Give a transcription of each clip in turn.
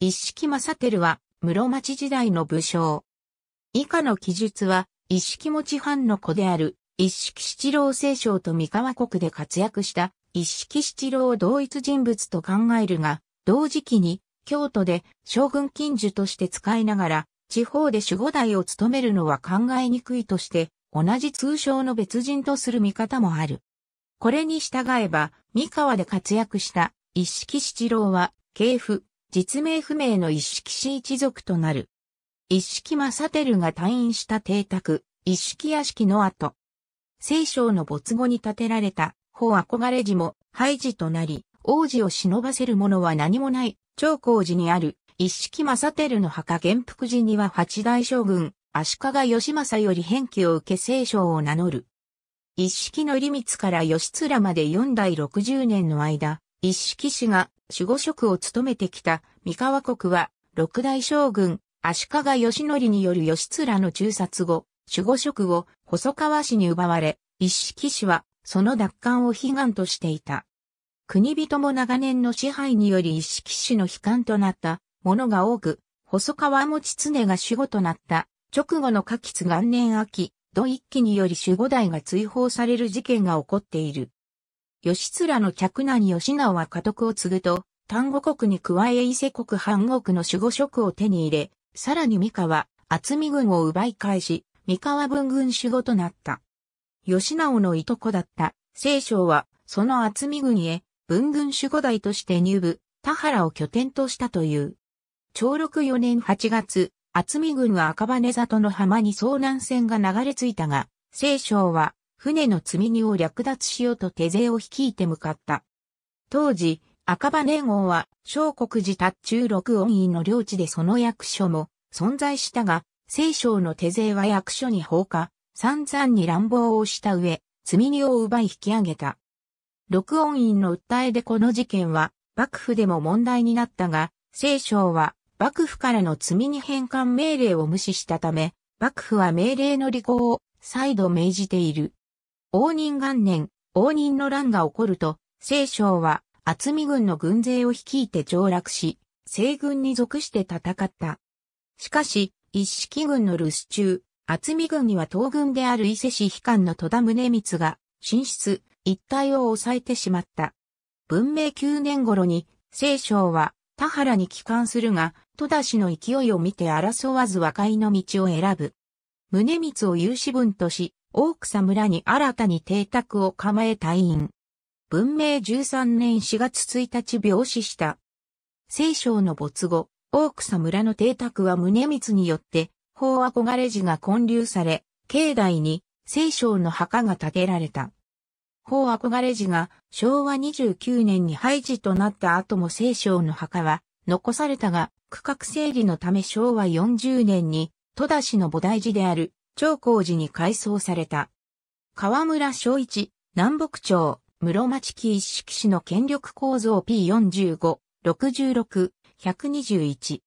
一式正輝は、室町時代の武将。以下の記述は、一式持藩の子である、一式七郎聖将と三河国で活躍した、一式七郎を同一人物と考えるが、同時期に、京都で将軍近寿として使いながら、地方で守護代を務めるのは考えにくいとして、同じ通称の別人とする見方もある。これに従えば、三河で活躍した一式七郎は、系譜、実名不明の一式氏一族となる。一式正輝が退院した邸宅、一式屋敷の後。聖章の没後に建てられた、法憧れ寺も廃寺となり、王子を忍ばせるものは何もない、長光寺にある、一式正輝の墓元服寺には八大将軍、足利義政より返記を受け聖章を名乗る。一式の利光から義貫まで四代六十年の間、一式氏が守護職を務めてきた三河国は、六代将軍、足利義則による義貫の中殺後、守護職を細川氏に奪われ、一色氏はその奪還を悲願としていた。国人も長年の支配により一色氏の悲観となったものが多く、細川持常が守護となった直後の夏季元年秋、土一揆により守護代が追放される事件が起こっている。義貫の客男義直は家督を継ぐと、丹後国に加え伊勢国半国の守護職を手に入れ、さらに三河、厚見軍を奪い返し、三河文軍守護となった。義直のいとこだった清少は、その厚見軍へ、文軍守護代として入部、田原を拠点としたという。長禄四年八月、厚見軍は赤羽里の浜に遭難船が流れ着いたが、清少は船の積み荷を略奪しようと手勢を率いて向かった。当時、赤羽号は、小国寺達中六恩院の領地でその役所も存在したが、清少の手勢は役所に放火、散々に乱暴をした上、積み荷を奪い引き上げた。六音院の訴えでこの事件は、幕府でも問題になったが、清少は、幕府からの積み荷返還命令を無視したため、幕府は命令の履行を再度命じている。応仁元年、応仁の乱が起こると、清少は厚見軍の軍勢を率いて上洛し、西軍に属して戦った。しかし、一式軍の留守中、厚見軍には東軍である伊勢市悲観の戸田宗光が、進出、一帯を抑えてしまった。文明9年頃に、清少は田原に帰還するが、戸田氏の勢いを見て争わず和解の道を選ぶ。宗光を有志分とし、大草村に新たに邸宅を構え退院。文明13年4月1日病死した。聖章の没後、大草村の邸宅は宗光によって、法憧れ寺が建立され、境内に聖章の墓が建てられた。法憧れ寺が昭和29年に廃寺となった後も聖章の墓は残されたが、区画整理のため昭和40年に戸田市の菩提寺である長光寺に改装された。河村正一、南北朝、室町期一式市の権力構造 P45、66、121。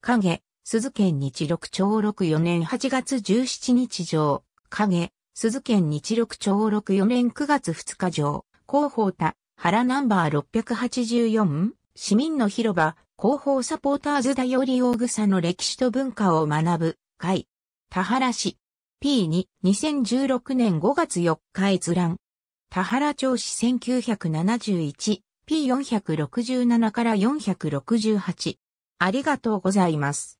影、鈴県日六朝六4年8月17日上、影、鈴県日六朝六4年9月2日上、広報田、原ナンバー684、市民の広場、広報サポーターズだより大草の歴史と文化を学ぶ、会。田原市。P2、2016年5月4日閲覧。田原町市1971、P467 から468。ありがとうございます。